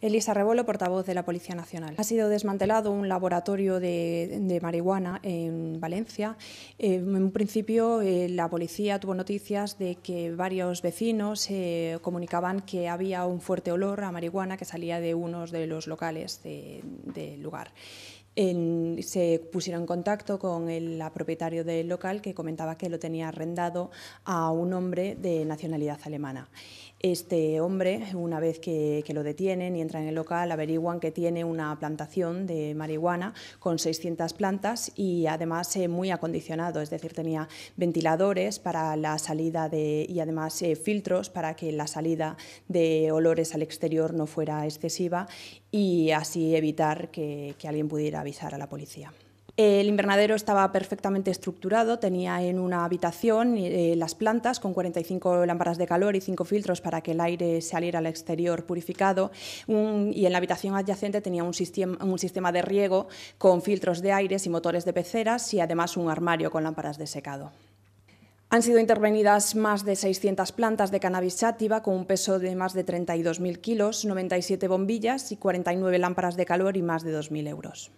Elisa Rebolo, portavoz de la Policía Nacional. Ha sido desmantelado un laboratorio de, marihuana en Valencia. Eh, en un principio, eh, la policía tuvo noticias de que varios vecinos eh, comunicaban que había un fuerte olor a marihuana que salía de unos de los locales del lugar se pusieron en contacto con el propietario del local que comentaba que lo tenía arrendado a un hombre de nacionalidad alemana. Este hombre, una vez que, lo detienen y entran en el local, averiguan que tiene una plantación de marihuana con 600 plantas y además eh, muy acondicionado, es decir, tenía ventiladores para la salida de, y además eh, filtros para que la salida de olores al exterior no fuera excesiva y así evitar que, que alguien pudiera a la policía. El invernadero estaba perfectamente estructurado, tenía en una habitación eh, las plantas con 45 lámparas de calor y 5 filtros para que el aire saliera al exterior purificado y en la habitación adyacente tenía un, sistema de riego con filtros de aires y motores de peceras y además un armario con lámparas de secado. Han sido intervenidas más de 600 plantas de cannabis sativa con un peso de más de 32.000 kilos, 97 bombillas y 49 lámparas de calor y más de 2.000 euros.